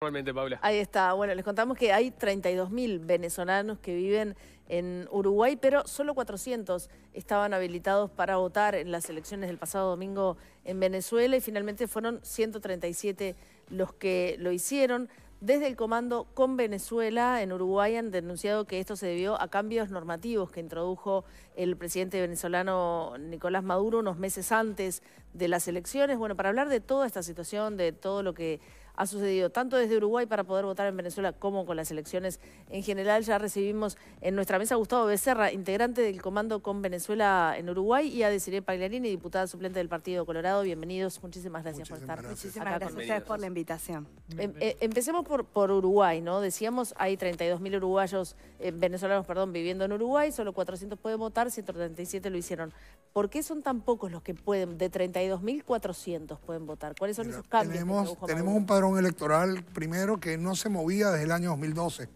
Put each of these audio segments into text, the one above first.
Normalmente, Ahí está. Bueno, les contamos que hay 32.000 venezolanos que viven en Uruguay, pero solo 400 estaban habilitados para votar en las elecciones del pasado domingo en Venezuela y finalmente fueron 137 los que lo hicieron. Desde el comando con Venezuela en Uruguay han denunciado que esto se debió a cambios normativos que introdujo el presidente venezolano Nicolás Maduro unos meses antes de las elecciones. Bueno, para hablar de toda esta situación, de todo lo que ha sucedido tanto desde Uruguay para poder votar en Venezuela como con las elecciones en general. Ya recibimos en nuestra mesa a Gustavo Becerra, integrante del Comando con Venezuela en Uruguay, y a Desiree Pagliarini, diputada suplente del Partido Colorado. Bienvenidos, muchísimas gracias por estar. Muchísimas gracias a ustedes por la invitación. Em, eh, empecemos por, Uruguay, ¿no? Decíamos, hay 32.000 uruguayos, eh, venezolanos, perdón, viviendo en Uruguay, solo 400 pueden votar, 137 lo hicieron. ¿Por qué son tan pocos los que pueden, de 32.400 pueden votar? ¿Cuáles son esos cambios? Tenemos, tenemos un padrón electoral primero que no se movía desde el año 2012.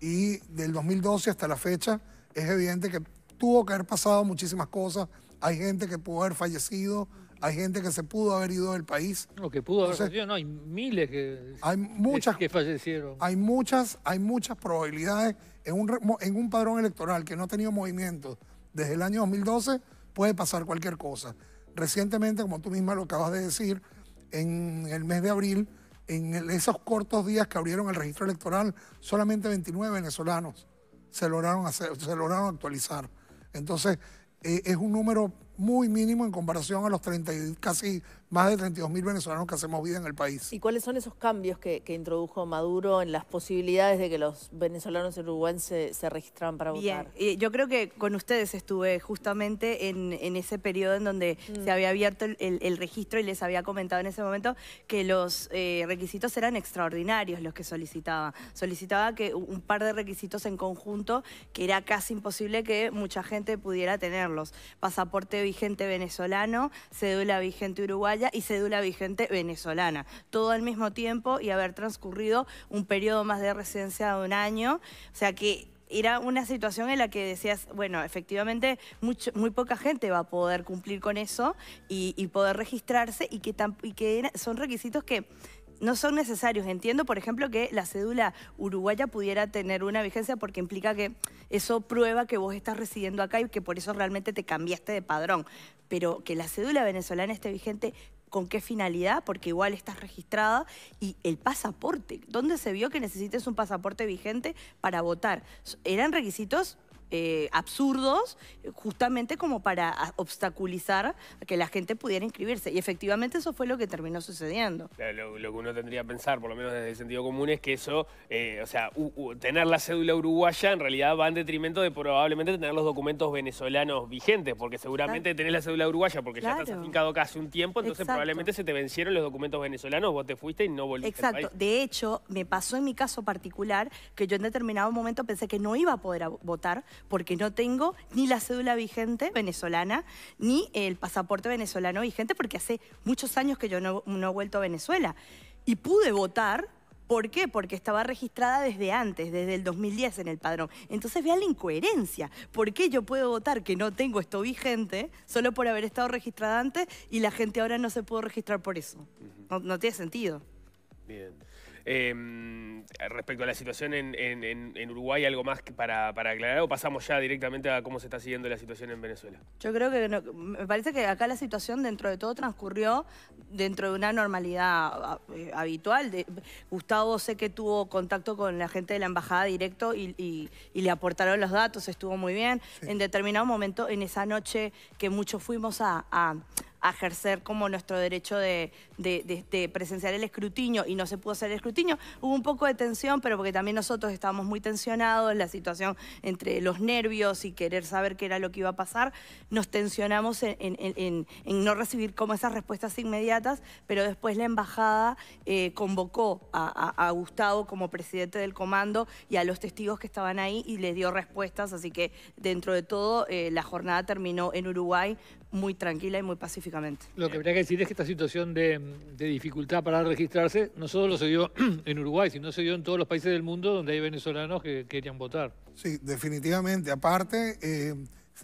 Y del 2012 hasta la fecha es evidente que tuvo que haber pasado muchísimas cosas. Hay gente que pudo haber fallecido, hay gente que se pudo haber ido del país. lo que pudo haber fallecido, no, hay miles que, hay muchas, que fallecieron. Hay muchas, hay muchas probabilidades. En un, en un padrón electoral que no ha tenido movimiento desde el año 2012 puede pasar cualquier cosa. Recientemente, como tú misma lo acabas de decir, en el mes de abril en esos cortos días que abrieron el registro electoral, solamente 29 venezolanos se lograron, se actualizar. Entonces, eh, es un número muy mínimo en comparación a los 30, casi más de 32 mil venezolanos que hacemos vida en el país. ¿Y cuáles son esos cambios que, introdujo Maduro en las posibilidades de que los venezolanos en se, se registraran para votar? Eh, yo creo que con ustedes estuve justamente en, ese periodo en donde mm. se había abierto el, registro y les había comentado en ese momento que los eh, requisitos eran extraordinarios los que solicitaba. Solicitaba que un par de requisitos en conjunto que era casi imposible que mucha gente pudiera tenerlos. Pasaporte vigente venezolano, cédula vigente uruguaya y cédula vigente venezolana. Todo al mismo tiempo y haber transcurrido un periodo más de residencia de un año. O sea que era una situación en la que decías, bueno, efectivamente mucho, muy poca gente va a poder cumplir con eso y, poder registrarse y que, y que son requisitos que no son necesarios. Entiendo, por ejemplo, que la cédula uruguaya pudiera tener una vigencia porque implica que eso prueba que vos estás residiendo acá y que por eso realmente te cambiaste de padrón. Pero que la cédula venezolana esté vigente con qué finalidad, porque igual estás registrada, y el pasaporte. ¿Dónde se vio que necesites un pasaporte vigente para votar? Eran requisitos eh, absurdos, eh, justamente como para ah, obstaculizar a que la gente pudiera inscribirse. Y efectivamente eso fue lo que terminó sucediendo. Lo, que uno tendría que pensar, por lo menos desde el sentido común, es que eso, eh, o sea, tener la cédula uruguaya en realidad va en detrimento de probablemente tener los documentos venezolanos vigentes, porque seguramente tener tenés la cédula uruguaya porque ya estás afincado casi un tiempo, entonces probablemente se te vencieron los documentos venezolanos, vos te fuiste y no volviste. Exacto. De hecho, me pasó en mi caso particular que yo en determinado momento pensé que no iba a poder votar porque no tengo ni la cédula vigente venezolana, ni el pasaporte venezolano vigente, porque hace muchos años que yo no, he vuelto a Venezuela. Y pude votar ¿Por qué? Porque estaba registrada desde antes, desde el 2010 en el padrón. Entonces vean la incoherencia. ¿Por qué yo puedo votar que no tengo esto vigente solo por haber estado registrada antes y la gente ahora no se puede registrar por eso? No, no tiene sentido. Bien. Em, respecto a la situación en, Uruguay, ¿algo más para, para, aclarar o pasamos ya directamente a cómo se está siguiendo la situación en Venezuela? Yo creo que me parece que acá la situación dentro de todo transcurrió dentro de una normalidad eh, habitual. Gustavo sé que tuvo contacto con la gente de la embajada directo y, le aportaron los datos, estuvo muy bien. En determinado momento, en esa noche que muchos fuimos a a ejercer como nuestro derecho de, presenciar el escrutinio y no se pudo hacer el escrutinio. Hubo un poco de tensión, pero porque también nosotros estábamos muy tensionados, la situación entre los nervios y querer saber qué era lo que iba a pasar, nos tensionamos en, no recibir como esas respuestas inmediatas, pero después la embajada eh, convocó a, Gustavo como presidente del comando y a los testigos que estaban ahí y les dio respuestas, así que dentro de todo eh, la jornada terminó en Uruguay muy tranquila y muy pacífica. Lo que habría que decir es que esta situación de, dificultad para registrarse no solo se dio en Uruguay, sino se dio en todos los países del mundo donde hay venezolanos que querían votar. Sí, definitivamente. Aparte, eh,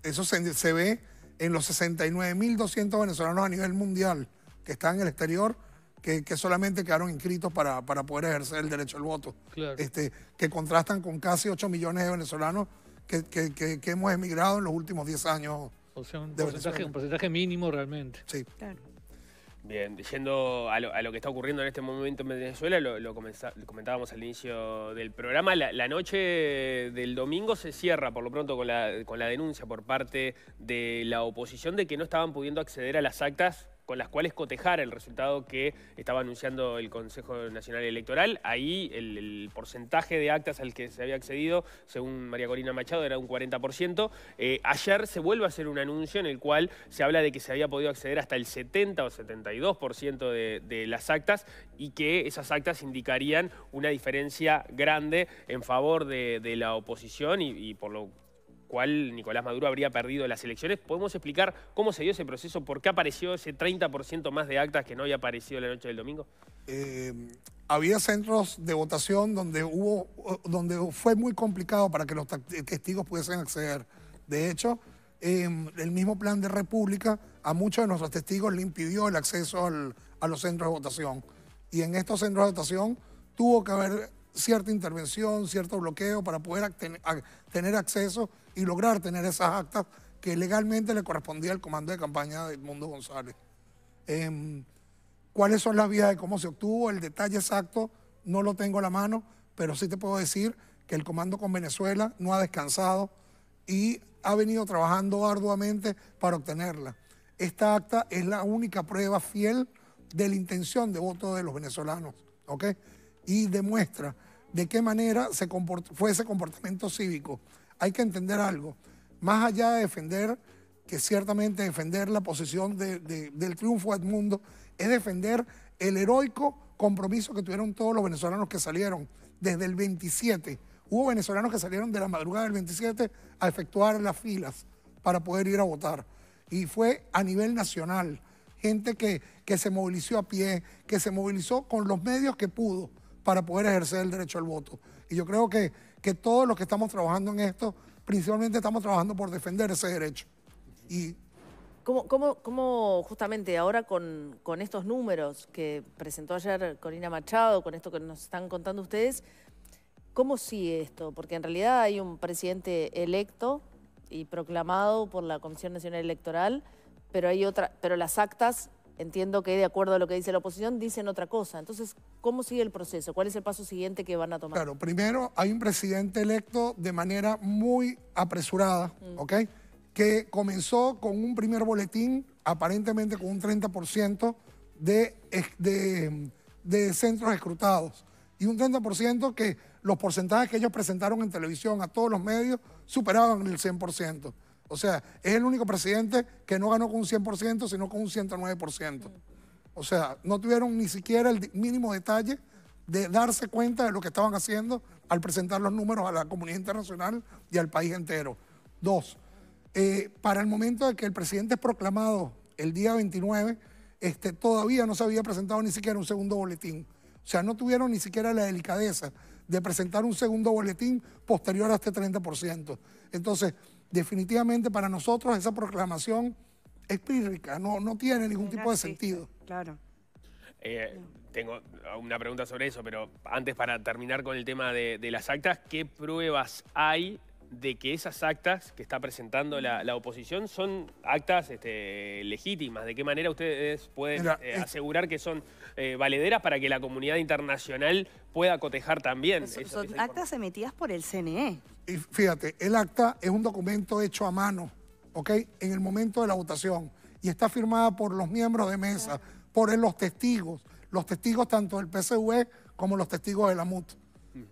eso se, ve en los 69.200 venezolanos a nivel mundial que están en el exterior. Que, solamente quedaron inscritos para, poder ejercer el derecho al voto. Este, que contrastan con casi 8 millones de venezolanos que, que, hemos emigrado en los últimos 10 años un, porcentaje, mínimo realmente. Sí. Claro. Bien, yendo a lo, a lo, que está ocurriendo en este momento en Venezuela, lo, comentábamos al inicio del programa, la, noche del domingo se cierra por lo pronto con la, con la denuncia por parte de la oposición de que no estaban pudiendo acceder a las actas con las cuales cotejar el resultado que estaba anunciando el Consejo Nacional Electoral. Ahí el, porcentaje de actas al que se había accedido, según María Corina Machado, era un 40%. Eh, ayer se vuelve a hacer un anuncio en el cual se habla de que se había podido acceder hasta el 70 o 72% de, las actas y que esas actas indicarían una diferencia grande en favor de, la oposición y, y por lo cual Nicolás Maduro habría perdido las elecciones. ¿Podemos explicar cómo se dio ese proceso? ¿Por qué apareció ese 30% más de actas que no había aparecido la noche del domingo? Eh, había centros de votación donde, hubo, donde fue muy complicado para que los eh, testigos pudiesen acceder. De hecho, em, el mismo plan de República a muchos de nuestros testigos le impidió el acceso a los centros de votación. Y en estos centros de votación tuvo que haber cierta intervención, cierto bloqueo para poder tener acceso y lograr tener esas actas que legalmente le correspondía al comando de campaña de Edmundo González. Em, ¿Cuáles son las vías de cómo se obtuvo? El detalle exacto no lo tengo a la mano, pero sí te puedo decir que el comando con Venezuela no ha descansado y ha venido trabajando arduamente para obtenerla. Esta acta es la única prueba fiel de la intención de voto de los venezolanos, ¿ok? Y demuestra de qué manera fue ese comportamiento cívico. Hay que entender algo. Más allá de defender, que ciertamente defender la posición del triunfo de mundo, es defender el heroico compromiso que tuvieron todos los venezolanos que salieron desde el 27. Hubo venezolanos que salieron de la madrugada del 27 a efectuar las filas para poder ir a votar. Y fue a nivel nacional, gente que se movilizó a pie, que se movilizó con los medios que pudo para poder ejercer el derecho al voto. Y yo creo que, que todos los que estamos trabajando en esto, principalmente estamos trabajando por defender ese derecho. Y ¿Cómo, cómo, ¿Cómo, justamente ahora con, con, estos números que presentó ayer Corina Machado, con esto que nos están contando ustedes, cómo sigue esto? Porque en realidad hay un presidente electo y proclamado por la Comisión Nacional Electoral, pero hay otra, pero las actas entiendo que de acuerdo a lo que dice la oposición, dicen otra cosa. Entonces, ¿cómo sigue el proceso? ¿Cuál es el paso siguiente que van a tomar? Claro, primero hay un presidente electo de manera muy apresurada, mm. ¿ok? Que comenzó con un primer boletín, aparentemente con un 30% de, de, de centros escrutados. Y un 30% que los porcentajes que ellos presentaron en televisión a todos los medios superaban el 100%. O sea, es el único presidente que no ganó con un 100%, sino con un 109%. O sea, no tuvieron ni siquiera el mínimo detalle de darse cuenta de lo que estaban haciendo al presentar los números a la comunidad internacional y al país entero. Dos, eh, para el momento de que el presidente es proclamado el día 29, este, todavía no se había presentado ni siquiera un segundo boletín. O sea, no tuvieron ni siquiera la delicadeza de presentar un segundo boletín posterior a este 30%. Entonces, definitivamente para nosotros esa proclamación es pírrica, no, no tiene ningún tipo de sentido. Claro. Eh, tengo una pregunta sobre eso, pero antes para terminar con el tema de, las actas, ¿qué pruebas hay de que esas actas que está presentando la, oposición son actas este, legítimas? ¿De qué manera ustedes pueden eh, asegurar que son eh, valederas para que la comunidad internacional pueda cotejar también? son actas emitidas por el CNE. Y fíjate, el acta es un documento hecho a mano, ¿ok? En el momento de la votación. Y está firmada por los miembros de mesa, por los testigos, los testigos tanto del PSV como los testigos de la MUT.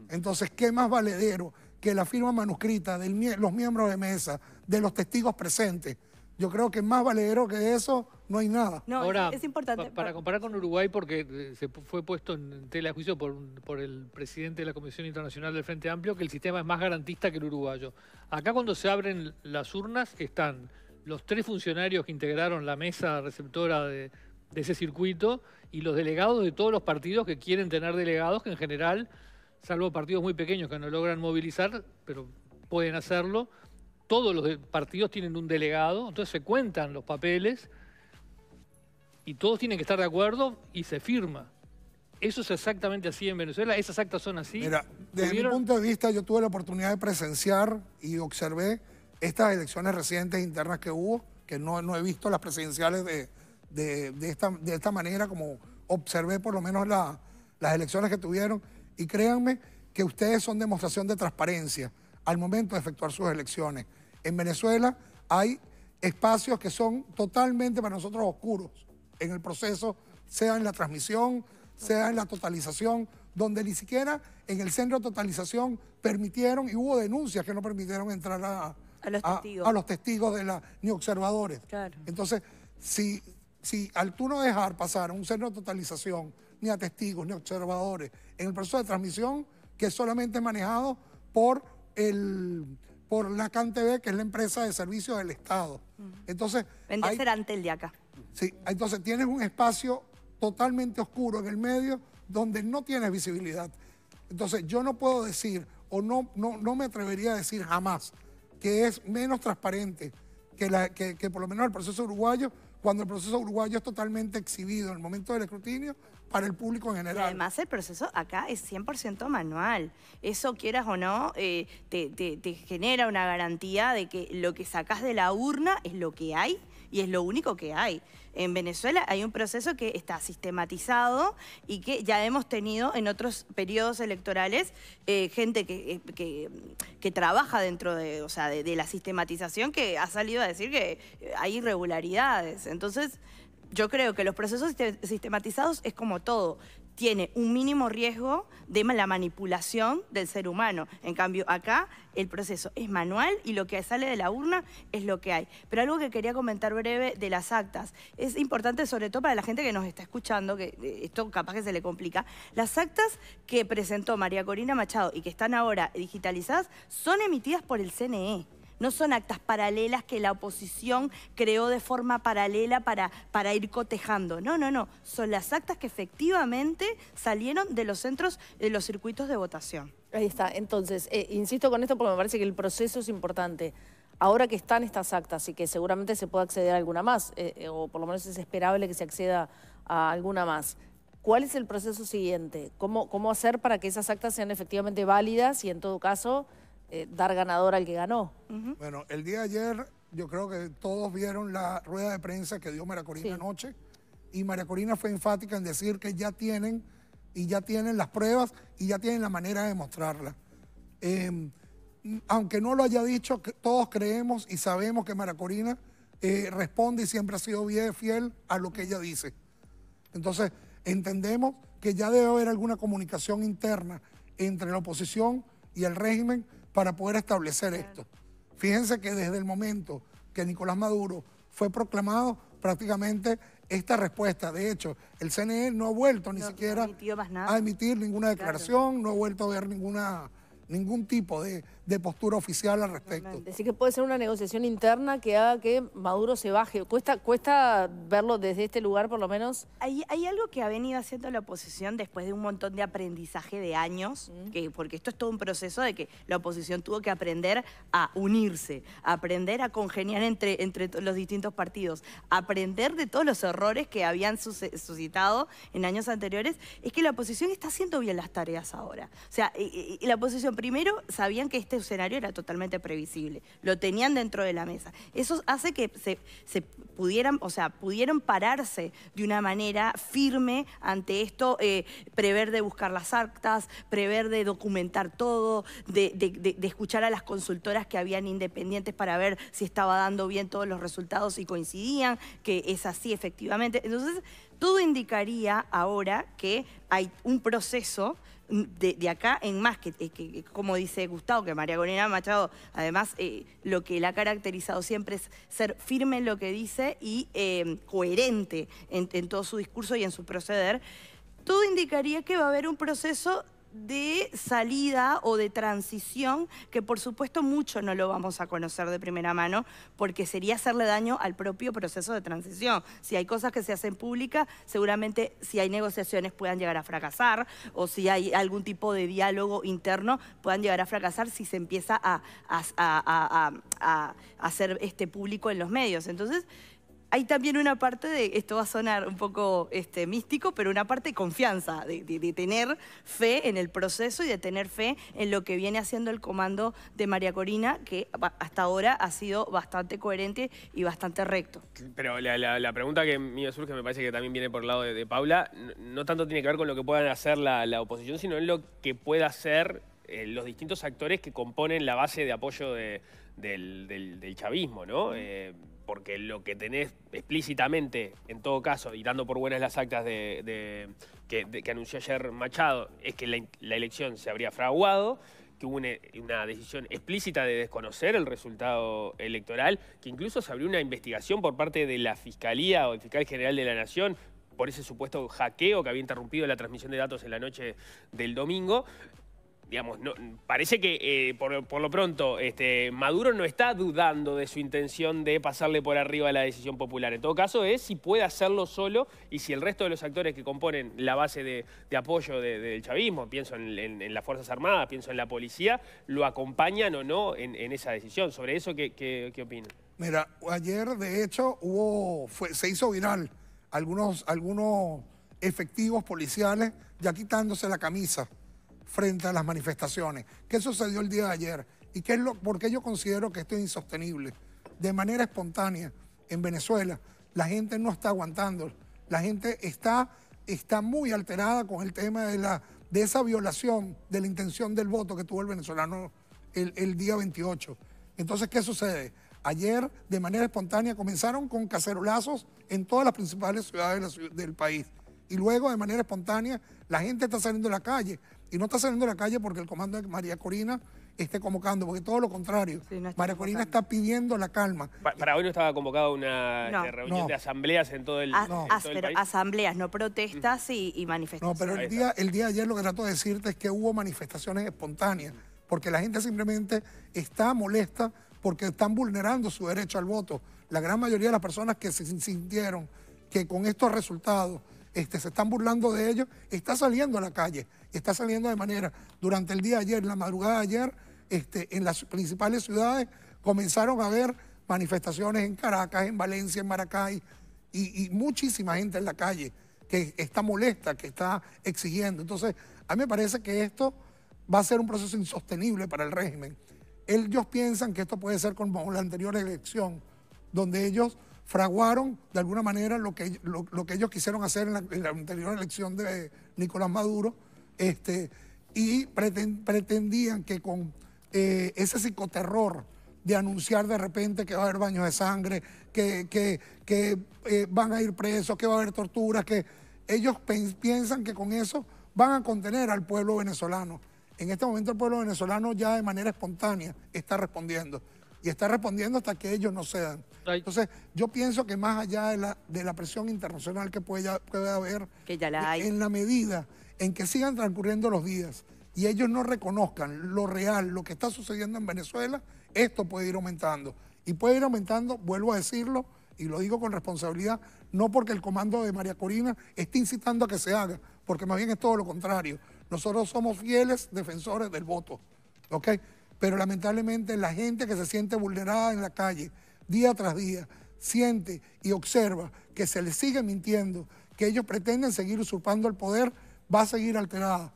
Entonces, ¿qué más valedero que la firma manuscrita de los miembros de mesa, de los testigos presentes? Yo creo que más valedero que eso no hay nada. No, Ahora, es, importante. para comparar con Uruguay, porque eh, se fue puesto en tela de juicio por, el presidente de la Comisión Internacional del Frente Amplio que el sistema es más garantista que el uruguayo. Acá cuando se abren las urnas están los tres funcionarios que integraron la mesa receptora de ese circuito y los delegados de todos los partidos que quieren tener delegados, que en general, salvo partidos muy pequeños que no logran movilizar, pero pueden hacerlo todos los partidos tienen un delegado, entonces se cuentan los papeles y todos tienen que estar de acuerdo y se firma. Eso es exactamente así en Venezuela, esas actas son así. Mira, desde mi punto de vista yo tuve la oportunidad de presenciar y observé estas elecciones recientes internas que hubo, que no, no he visto las presidenciales de, esta, de esta manera como observé por lo menos la, las elecciones que tuvieron. Y créanme que ustedes son demostración de transparencia al momento de efectuar sus elecciones. En Venezuela hay espacios que son totalmente para nosotros oscuros en el proceso, sea en la transmisión, sea en la totalización, donde ni siquiera en el centro de totalización permitieron, y hubo denuncias que no permitieron entrar a, a, los, testigos. de la, ni observadores. Entonces, si, si al tú no dejar pasar un centro de totalización, ni a testigos, ni observadores, en el proceso de transmisión, que es solamente manejado por el por la CanTV, que es la empresa de servicios del Estado. Entonces... vende ser ante Antel de acá. Sí, entonces tienes un espacio totalmente oscuro en el medio donde no tienes visibilidad. Entonces yo no puedo decir, o no, no, me atrevería a decir jamás, que es menos transparente que, la, que, que por lo menos el proceso uruguayo, cuando el proceso uruguayo es totalmente exhibido en el momento del escrutinio para el público en general. Y además el proceso acá es 100% manual. Eso quieras o no, eh, te, genera una garantía de que lo que sacas de la urna es lo que hay y es lo único que hay. En Venezuela hay un proceso que está sistematizado y que ya hemos tenido en otros periodos electorales eh, gente eh, que, que, trabaja dentro de, o sea, de la sistematización que ha salido a decir que hay irregularidades. Entonces yo creo que los procesos sistematizados es como todo tiene un mínimo riesgo de la manipulación del ser humano. En cambio, acá el proceso es manual y lo que sale de la urna es lo que hay. Pero algo que quería comentar breve de las actas, es importante sobre todo para la gente que nos está escuchando, que eh, esto capaz que se le complica, las actas que presentó María Corina Machado y que están ahora digitalizadas son emitidas por el CNE. No son actas paralelas que la oposición creó de forma paralela para, para ir cotejando. No, no, no. Son las actas que efectivamente salieron de los centros, de los circuitos de votación. Ahí está. Entonces, eh, insisto con esto porque me parece que el proceso es importante. Ahora que están estas actas y que seguramente se puede acceder a alguna más, eh, eh, o por lo menos es esperable que se acceda a alguna más, ¿cuál es el proceso siguiente? cómo hacer para que esas actas sean efectivamente válidas y en todo caso eh, dar ganador al que ganó. Bueno, el día de ayer yo creo que todos vieron la rueda de prensa que dio María Corina anoche y María Corina fue enfática en decir que ya tienen y ya tienen las pruebas y ya tienen la manera de mostrarla. Em, aunque no lo haya dicho, todos creemos y sabemos que María Corina eh, responde y siempre ha sido bien fiel a lo que ella dice. Entonces, entendemos que ya debe haber alguna comunicación interna entre la oposición y el régimen para poder establecer esto. Fíjense que desde el momento que Nicolás Maduro fue proclamado, prácticamente esta respuesta. De hecho, el CNE no ha vuelto ni siquiera a emitir ninguna declaración, no ha vuelto a ver ninguna, ningún tipo de, de postura oficial al respecto. Así que puede ser una negociación interna que haga que Maduro se baje. Cuesta, verlo desde este lugar, por lo menos. Hay, algo que ha venido haciendo la oposición después de un montón de aprendizaje de años, que, porque esto es todo un proceso de que la oposición tuvo que aprender a unirse, aprender a congeniar entre, los distintos partidos, aprender de todos los errores que habían suscitado en años anteriores, es que la oposición está haciendo bien las tareas ahora. O sea, la oposición primero sabían que este este escenario era totalmente previsible, lo tenían dentro de la mesa. Eso hace que se, pudieran, o sea, pudieron pararse de una manera firme ante esto, eh, prever de buscar las actas, prever de documentar todo, de, de escuchar a las consultoras que habían independientes para ver si estaba dando bien todos los resultados y coincidían, que es así efectivamente. Entonces, todo indicaría ahora que hay un proceso mm, de, acá en más, eh, que, como dice Gustavo, que María Corina Machado, además, eh, lo que la ha caracterizado siempre es ser firme en lo que dice y em, coherente en, en todo su discurso y en su proceder, todo indicaría que va a haber un proceso de salida o de transición, que por supuesto mucho no lo vamos a conocer de primera mano, porque sería hacerle daño al propio proceso de transición. Si hay cosas que se hacen públicas, seguramente si hay negociaciones puedan llegar a fracasar, o si hay algún tipo de diálogo interno, puedan llegar a fracasar si se empieza a, hacer este público en los medios. Entonces, hay también una parte de, esto va a sonar un poco este, místico, pero una parte de confianza, de, tener fe en el proceso y de tener fe en lo que viene haciendo el comando de María Corina, que hasta ahora ha sido bastante coherente y bastante recto. Pero la, pregunta que pregunta que me surge me parece que también viene por el lado de, Paula, no, tanto tiene que ver con lo que puedan hacer la, oposición, sino en lo que pueda hacer eh, los distintos actores que componen la base de apoyo del, chavismo, ¿no? porque lo que tenés explícitamente, en todo caso, y dando por buenas las actas de, que, anunció ayer Machado, es que la, elección se habría fraguado, que hubo una, decisión explícita de desconocer el resultado electoral, que incluso se abrió una investigación por parte de la Fiscalía o el Fiscal General de la Nación por ese supuesto hackeo que había interrumpido la transmisión de datos en la noche del domingo digamos, parece que eh, por, lo pronto este, Maduro no está dudando de su intención de pasarle por arriba la decisión popular. En todo caso es si puede hacerlo solo y si el resto de los actores que componen la base de, apoyo del chavismo, pienso en, las Fuerzas Armadas, pienso en la policía, lo acompañan o no en, esa decisión. Sobre eso, ¿qué, qué, qué opinan? Mira, ayer de hecho hubo, se hizo viral algunos, algunos efectivos policiales ya quitándose la camisa frente a las manifestaciones. ¿Qué sucedió el día de ayer? ¿Y qué es lo, por qué yo considero que esto es insostenible? De manera espontánea, en Venezuela, la gente no está aguantando. La gente está, está muy alterada con el tema de, la, de esa violación de la intención del voto que tuvo el venezolano el, día 28. Entonces, ¿qué sucede? Ayer, de manera espontánea, comenzaron con cacerolazos en todas las principales ciudades del país. Y luego, de manera espontánea, la gente está saliendo a la calle y no está saliendo a la calle porque el comando de María Corina esté convocando, porque todo lo contrario. María Corina está pidiendo la calma. para hoy no estaba convocada una eh, reunión de asambleas en todo el, ah, As Asambleas, no protestas mm. y, y, manifestaciones. No, pero el día, el día de ayer lo que trato de decirte es que hubo manifestaciones espontáneas, porque la gente simplemente está molesta porque están vulnerando su derecho al voto. La gran mayoría de las personas que se sintieron que con estos resultados este, se están burlando de ellos, está saliendo a la calle está saliendo de manera. Durante el día de ayer, la madrugada de ayer, este, en las principales ciudades comenzaron a haber manifestaciones en Caracas, en Valencia, en Maracay, y, muchísima gente en la calle que está molesta, que está exigiendo. Entonces, a mí me parece que esto va a ser un proceso insostenible para el régimen. Ellos piensan que esto puede ser como la anterior elección, donde ellos fraguaron de alguna manera lo que, lo, que ellos quisieron hacer en la anterior elección de Nicolás Maduro, este, y pretendían que con eh, ese psicoterror de anunciar de repente que va a haber baños de sangre, que, que, eh, van a ir presos, que va a haber torturas, que ellos piensan que con eso van a contener al pueblo venezolano. En este momento el pueblo venezolano ya de manera espontánea está respondiendo y está respondiendo hasta que ellos no sean. Entonces, yo pienso que más allá de la, de la presión internacional que puede, puede haber, en la medida en que sigan transcurriendo los días y ellos no reconozcan lo real, lo que está sucediendo en Venezuela, esto puede ir aumentando. Y puede ir aumentando, vuelvo a decirlo, y lo digo con responsabilidad, no porque el comando de María Corina esté incitando a que se haga, porque más bien es todo lo contrario. Nosotros somos fieles defensores del voto, ¿ok? Pero lamentablemente la gente que se siente vulnerada en la calle, día tras día, siente y observa que se le sigue mintiendo, que ellos pretenden seguir usurpando el poder va a seguir alterada.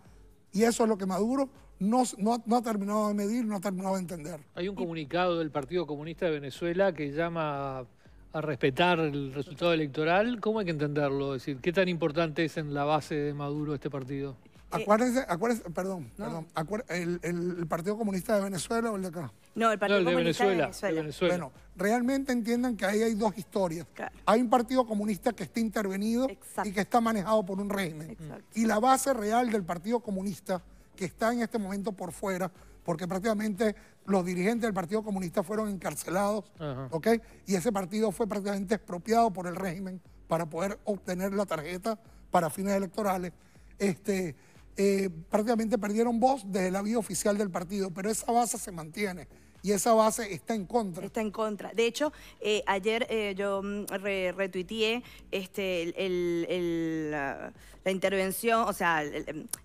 Y eso es lo que Maduro no, no, ha terminado de medir, no ha terminado de entender. Hay un comunicado del Partido Comunista de Venezuela que llama a respetar el resultado electoral. ¿Cómo hay que entenderlo? Es decir, ¿qué tan importante es en la base de Maduro este partido? Acuérdense, acuérdense perdón, perdón el, Partido Comunista de Venezuela o el de acá? No, el Partido Comunista de Venezuela, Bueno, realmente entiendan que ahí hay dos historias. Hay un Partido Comunista que está intervenido y que está manejado por un régimen. Y la base real del Partido Comunista, que está en este momento por fuera, porque prácticamente los dirigentes del Partido Comunista fueron encarcelados, ¿ok? Y ese partido fue prácticamente expropiado por el régimen para poder obtener la tarjeta para fines electorales. Este, eh, prácticamente perdieron voz desde la vida oficial del partido, pero esa base se mantiene y esa base está en contra. Está en contra. De hecho, eh, ayer eh, yo mm, retuiteé este, el... el, ah, la intervención, o sea,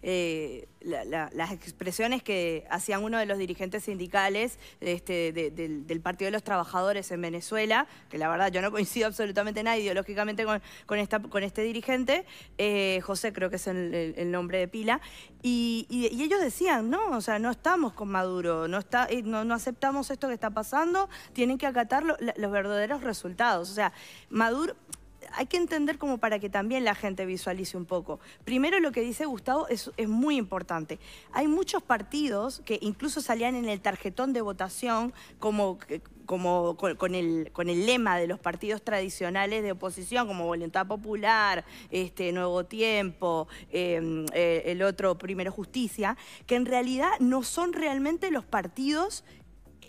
eh, las expresiones que hacían uno de los dirigentes sindicales este, del, Partido de los Trabajadores en Venezuela, que la verdad yo no coincido absolutamente nada ideológicamente con, este dirigente, eh, José creo que es el, nombre de pila, y, ellos decían, no, o sea, no estamos con Maduro, no, está, eh, no, aceptamos esto que está pasando, tienen que acatar los verdaderos resultados. O sea, Maduro hay que entender como para que también la gente visualice un poco. Primero lo que dice Gustavo es, muy importante. Hay muchos partidos que incluso salían en el tarjetón de votación como eh, con, el, lema de los partidos tradicionales de oposición, como Voluntad Popular, este, Nuevo Tiempo, em, eh, el otro Primero Justicia, que en realidad no son realmente los partidos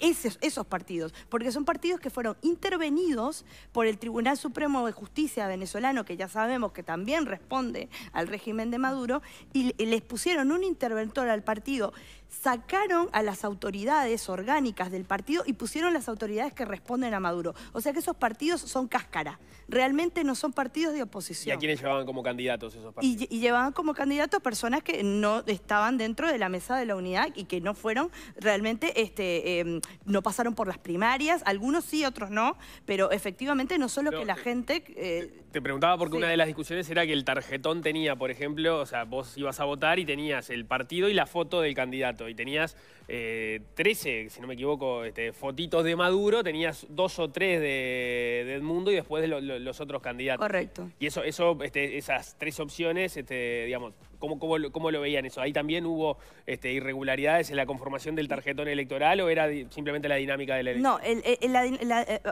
esos, partidos, porque son partidos que fueron intervenidos por el Tribunal Supremo de Justicia venezolano, que ya sabemos que también responde al régimen de Maduro, y les pusieron un interventor al partido sacaron a las autoridades orgánicas del partido y pusieron las autoridades que responden a Maduro. O sea que esos partidos son cáscara. Realmente no son partidos de oposición. ¿Y a quiénes llevaban como candidatos esos partidos? Y, llevaban como candidatos personas que no estaban dentro de la mesa de la unidad y que no fueron realmente, este, em, no pasaron por las primarias. Algunos sí, otros no. Pero efectivamente no solo que la gente... Eh, te preguntaba porque una de las discusiones era que el tarjetón tenía, por ejemplo, o sea, vos ibas a votar y tenías el partido y la foto del candidato y tenías 13, eh, si no me equivoco, este, fotitos de Maduro, tenías dos o tres de, de Edmundo y después de los otros candidatos. Correcto. Y eso, eso este, esas tres opciones, este, digamos, ¿Cómo, lo veían eso? ¿Ahí también hubo este, irregularidades en la conformación del tarjetón electoral o era simplemente la dinámica del la No, eh,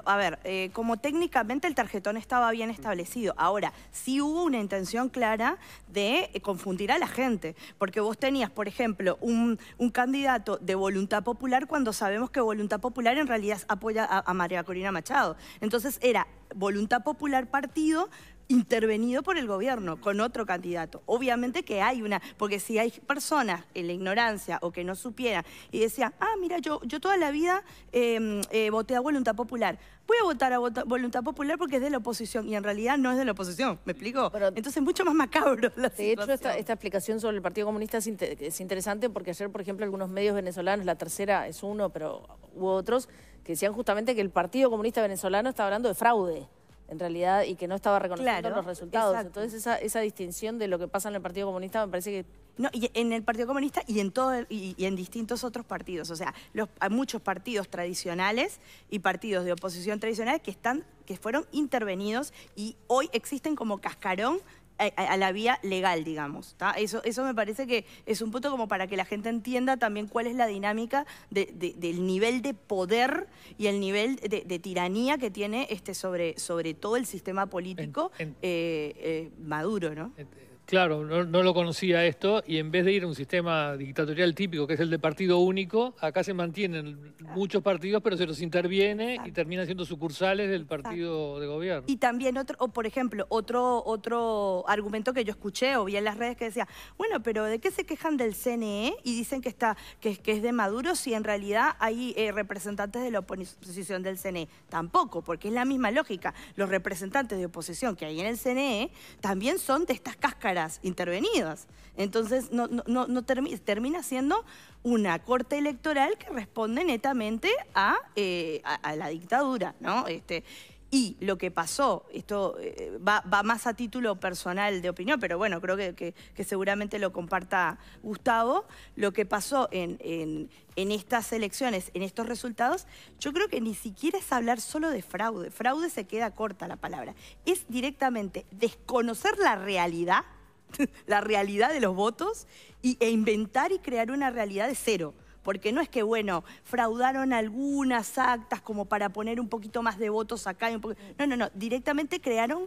a ver, eh, como técnicamente el tarjetón estaba bien establecido. Ahora, sí hubo una intención clara de eh, confundir a la gente, porque vos tenías, por ejemplo, un, candidato de voluntad popular cuando sabemos que voluntad popular en realidad apoya a María Corina Machado. Entonces era voluntad popular partido intervenido por el gobierno con otro candidato. Obviamente que hay una, porque si hay personas en la ignorancia o que no supieran y decían, ah, mira, yo, yo toda la vida em, eh, voté a voluntad popular, voy a votar a voluntad popular porque es de la oposición y en realidad no es de la oposición, ¿me explico? Pero, Entonces mucho más macabro la De hecho, esta, esta, explicación sobre el Partido Comunista es, interesante porque ayer, por ejemplo, algunos medios venezolanos, la tercera es uno, pero hubo otros, que decían justamente que el Partido Comunista Venezolano estaba hablando de fraude en realidad, y que no estaba reconociendo los resultados. Entonces esa, distinción de lo que pasa en el Partido Comunista me parece que no, y en el Partido Comunista y en todo y, en distintos otros partidos. O sea, los, hay muchos partidos tradicionales y partidos de oposición tradicional que están, que fueron intervenidos y hoy existen como cascarón a, la vía legal, digamos. Eso, eso me parece que es un punto como para que la gente entienda también cuál es la dinámica del nivel de poder y el nivel de, tiranía que tiene este sobre, sobre todo el sistema político eh, eh, maduro, ¿no? Claro, no, lo conocía esto y en vez de ir a un sistema dictatorial típico, que es el de partido único, acá se mantienen muchos partidos, pero se los interviene y termina siendo sucursales del partido de gobierno. Y también otro, o por ejemplo, otro otro argumento que yo escuché o vi en las redes que decía, bueno, pero ¿de qué se quejan del CNE y dicen que está que, que es de Maduro si en realidad hay eh, representantes de la oposición del CNE? Tampoco, porque es la misma lógica. Los representantes de oposición que hay en el CNE también son de estas cáscaras intervenidas. Entonces, no, no, termina siendo una corte electoral que responde netamente eh, a, la dictadura, ¿no? Este, y lo que pasó, esto eh, va, más a título personal de opinión, pero bueno, creo que, seguramente lo comparta Gustavo, lo que pasó en, estas elecciones, en estos resultados, yo creo que ni siquiera es hablar solo de fraude, fraude se queda corta la palabra, es directamente desconocer la realidad la realidad de los votos y, e inventar y crear una realidad de cero. Porque no es que, bueno, fraudaron algunas actas como para poner un poquito más de votos acá. Y un No, no, no. Directamente crearon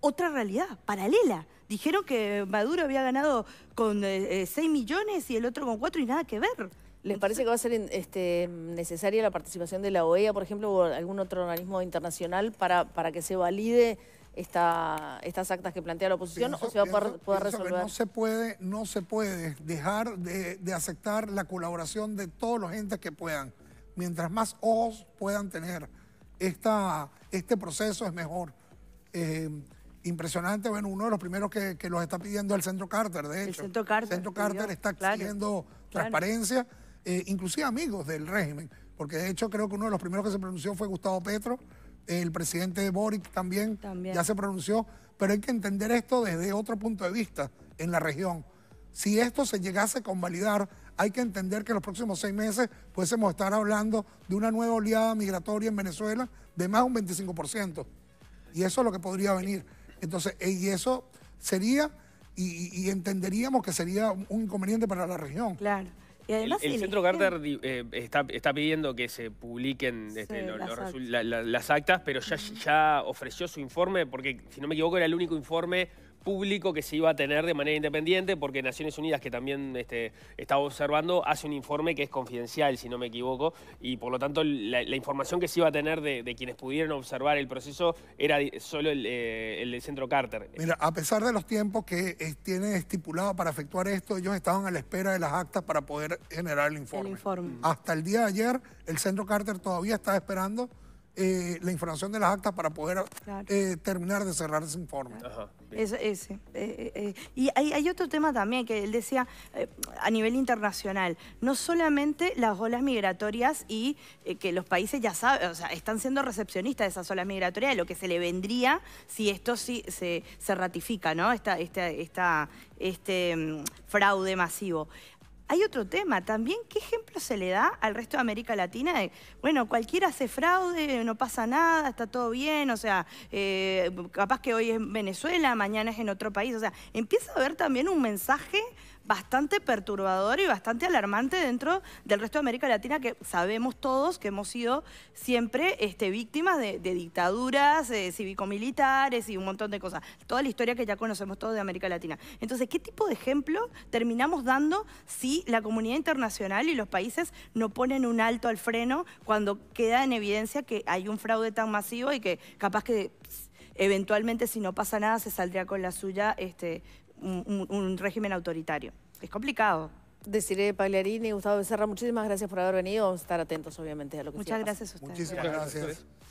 otra realidad, paralela. Dijeron que Maduro había ganado con 6 eh, eh, millones y el otro con 4 y nada que ver. ¿Les parece que va a ser este, necesaria la participación de la OEA, por ejemplo, o algún otro organismo internacional para, para que se valide esta, estas actas que plantea la oposición o se va a poder, resolver? no se puede, no se puede dejar de, aceptar la colaboración de todos los entes que puedan. Mientras más ojos puedan tener esta, este proceso es mejor. Eh, impresionante, bueno, uno de los primeros que, los está pidiendo el Centro Carter, de hecho. El Centro Carter. está pidiendo transparencia, eh, inclusive amigos del régimen, porque de hecho creo que uno de los primeros que se pronunció fue Gustavo Petro el presidente Boric también, ya se pronunció, pero hay que entender esto desde otro punto de vista en la región. Si esto se llegase a convalidar, hay que entender que en los próximos seis meses pudiésemos estar hablando de una nueva oleada migratoria en Venezuela de más de un 25%. Y eso es lo que podría venir. Entonces, eh, y eso sería, y, y entenderíamos que sería un inconveniente para la región. Claro el, Centro Carter eh, está, pidiendo que se publiquen este, las, actas. pero ya, ofreció su informe, porque si no me equivoco era el único informe público que se iba a tener de manera independiente, porque Naciones Unidas, que también este, estaba observando, hace un informe que es confidencial, si no me equivoco, y por lo tanto la, información que se iba a tener de, quienes pudieron observar el proceso era solo eh, el, del centro Carter. Mira, a pesar de los tiempos que tiene estipulado para efectuar esto, ellos estaban a la espera de las actas para poder generar el informe. Mm. Hasta el día de ayer, el Centro Carter todavía está esperando eh, la información de las actas para poder eh, terminar de cerrar ese informe. Eh, y hay, otro tema también que él decía a nivel internacional, no solamente las olas migratorias y que los países ya saben, o sea, están siendo recepcionistas de esas olas migratorias, lo que se le vendría si esto sí se, ratifica, ¿no? Esta, este mm, fraude masivo hay otro tema también, ¿qué ejemplo se le da al resto de América Latina de, bueno, cualquiera hace fraude, no pasa nada, está todo bien, o sea, eh, capaz que hoy es Venezuela, mañana es en otro país, o sea, empieza a haber también un mensaje bastante perturbador y bastante alarmante dentro del resto de América Latina, que sabemos todos que hemos sido siempre este, víctimas de, dictaduras cívico-militares y un montón de cosas. Toda la historia que ya conocemos todos de América Latina. Entonces, ¿qué tipo de ejemplo terminamos dando si la comunidad internacional y los países no ponen un alto al freno cuando queda en evidencia que hay un fraude tan masivo y que capaz que eventualmente si no pasa nada se saldría con la suya este, un, régimen autoritario. Es complicado. Deciré Pagliarini, Gustavo Becerra, muchísimas gracias por haber venido. Estar atentos, obviamente, a lo que Muchas gracias a ustedes. Muchísimas gracias.